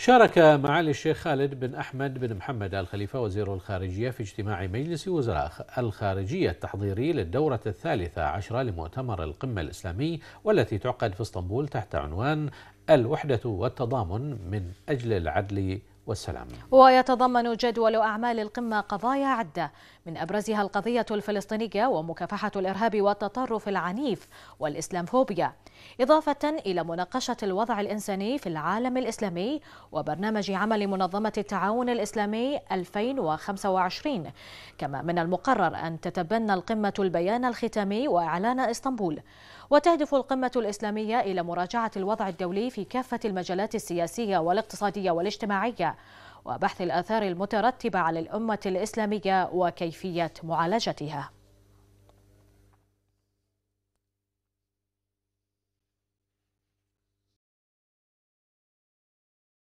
شارك معالي الشيخ خالد بن أحمد بن محمد الخليفة وزير الخارجية في اجتماع مجلس وزراء الخارجية التحضيري للدورة الثالثة عشرة لمؤتمر القمة الإسلامي والتي تعقد في اسطنبول تحت عنوان الوحدة والتضامن من أجل العدل والسلام ويتضمن جدول أعمال القمة قضايا عدة من أبرزها القضية الفلسطينية ومكافحة الإرهاب والتطرف العنيف والإسلامفوبيا إضافة إلى مناقشة الوضع الإنساني في العالم الإسلامي وبرنامج عمل منظمة التعاون الإسلامي 2025 كما من المقرر أن تتبنى القمة البيان الختامي وإعلان إسطنبول وتهدف القمة الإسلامية إلى مراجعة الوضع الدولي في كافة المجالات السياسية والاقتصادية والاجتماعية وبحث الآثار المترتبة على الأمة الإسلامية وكيفية معالجتها